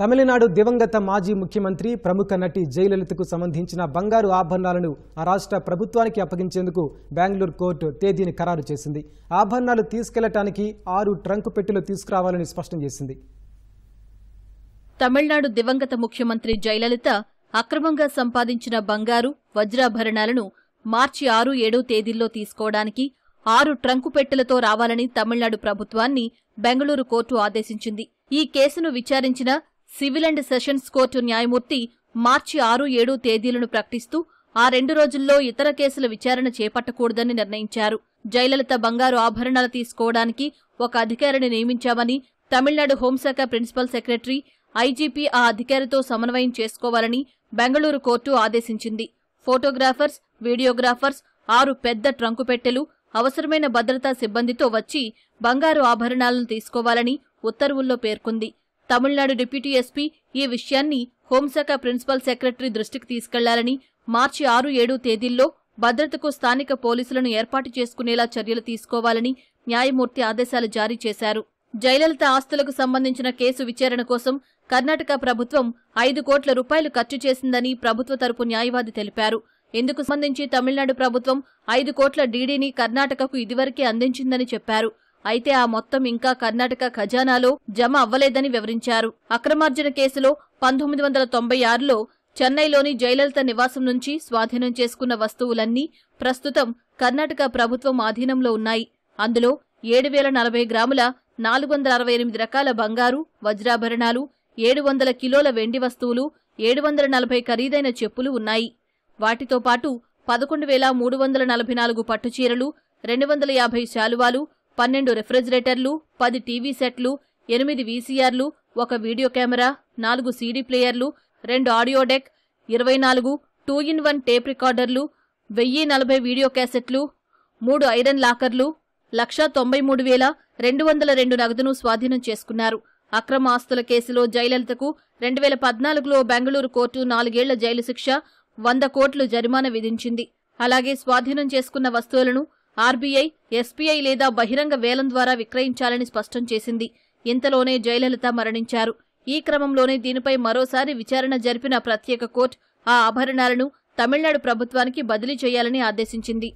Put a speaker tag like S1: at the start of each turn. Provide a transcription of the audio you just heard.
S1: తమిళనాడు దివంగత మాజీ ముఖ్యమంత్రి ప్రముఖ నటి జయలలితకు సంబంధించిన బంగారు ఆభరణాలను ఆ రాష్ట్ర ప్రభుత్వానికి అప్పగించేందుకు బెంగళూరు కోర్టు తేదీని ఖరారు చేసింది ఆభరణాలు తీసుకెళ్లటానికి ఆరు ట్రంక్ పెట్టెలు తీసుకురావాలని స్పష్టం చేసింది
S2: తమిళనాడు దివంగత ముఖ్యమంత్రి జయలలిత అక్రమంగా సంపాదించిన బంగారు వజ్రాభరణాలను మార్చి ఆరు ఏడో తేదీల్లో తీసుకోవడానికి ఆరు ట్రంకు పెట్టెలతో రావాలని తమిళనాడు ప్రభుత్వాన్ని బెంగళూరు కోర్టు ఆదేశించింది ఈ కేసును విచారించిన సివిల్ అండ్ సెషన్స్ కోర్టు న్యాయమూర్తి మార్చి ఆరు ఏడు తేదీలను ప్రకటిస్తూ ఆ రెండు రోజుల్లో ఇతర కేసుల విచారణ చేపట్టకూడదని నిర్ణయించారు జయలలిత బంగారు ఆభరణాలు తీసుకోవడానికి ఒక అధికారిని నియమించామని తమిళనాడు హోంశాఖ ప్రిన్సిపల్ సెక్రటరీ ఐజీపీ ఆ అధికారితో సమన్వయం చేసుకోవాలని బెంగళూరు కోర్టు ఆదేశించింది ఫోటోగ్రాఫర్స్ వీడియోగ్రాఫర్స్ ఆరు పెద్ద ట్రంకు పెట్టెలు అవసరమైన భద్రతా సిబ్బందితో వచ్చి బంగారు ఆభరణాలను తీసుకోవాలని ఉత్తర్వుల్లో పేర్కొంది తమిళనాడు డిప్యూటీ ఎస్పీ ఈ విషయాన్ని హోంశాఖ ప్రిన్సిపల్ సెక్రటరీ దృష్టికి తీసుకెళ్లాలని మార్చి ఆరు ఏడు తేదీల్లో భద్రతకు స్థానిక పోలీసులను ఏర్పాటు చేసుకునేలా చర్యలు తీసుకోవాలని న్యాయమూర్తి ఆదేశాలు జారీ చేశారు జయలలిత ఆస్తులకు సంబంధించిన కేసు విచారణ కోసం కర్ణాటక ప్రభుత్వం ఐదు కోట్ల రూపాయలు ఖర్చు చేసిందని ప్రభుత్వ తరపు న్యాయవాది తెలిపారు ఇందుకు సంబంధించి తమిళనాడు ప్రభుత్వం ఐదు కోట్ల డీడీని కర్ణాటకకు ఇదివరకే అందించిందని చెప్పారు అయితే ఆ మొత్తం ఇంకా కర్ణాటక ఖజానాలో జమ అవ్వలేదని వివరించారు అక్రమార్జన కేసులో పంతొమ్మిది వందల తొంభై ఆరులో చెన్నైలోని జయలలిత నివాసం నుంచి స్వాధీనం చేసుకున్న వస్తువులన్నీ ప్రస్తుతం కర్ణాటక ప్రభుత్వం ఆధీనంలో ఉన్నాయి అందులో ఏడు వేల నలభై గ్రాముల నాలుగు వందల అరవై ఎనిమిది రకాల బంగారు వజ్రాభరణాలు ఏడు వందల కిలోల వెండి వస్తువులు ఏడు వందల నలభై ఖరీదైన చెప్పులు ఉన్నాయి వాటితో పాటు పదకొండు వేల మూడు వందల నలభై నాలుగు పట్టుచీరలు రెండు వందల యాభై శాలువాలు పన్నెండు రెఫ్రిజిరేటర్లు పది టీవీ సెట్లు ఎనిమిది వీసీఆర్లు ఒక వీడియో కెమెరా నాలుగు సీడీ ప్లేయర్లు రెండు ఆడియో డెక్ ఇరవై నాలుగు టూ ఇన్ వన్ టేప్ రికార్డర్లు వెయ్యి నలభై వీడియో క్యాసెట్లు మూడు ఐరన్ లాకర్లు లక్షా తొంభై మూడు వేల రెండు వందల రెండు నగదును స్వాధీనం చేసుకున్నారు అక్రమ ఆస్తుల కేసులో జయలలితకు రెండు వేల పద్నాలుగులో బెంగళూరు కోర్టు నాలుగేళ్ల జైలు శిక్ష వంద కోట్లు జరిమానా విధించింది అలాగే స్వాధీనం చేసుకున్న వస్తువులను ఆర్బీఐ ఎస్బీఐ లేదా బహిరంగ వేలం ద్వారా విక్రయించాలని స్పష్టం చేసింది ఇంతలోనే జయలలిత మరణించారు ఈ క్రమంలోనే దీనిపై మరోసారి విచారణ జరిపిన ప్రత్యేక కోర్టు ఆ ఆభరణాలను తమిళనాడు ప్రభుత్వానికి బదిలీ చేయాలని ఆదేశించింది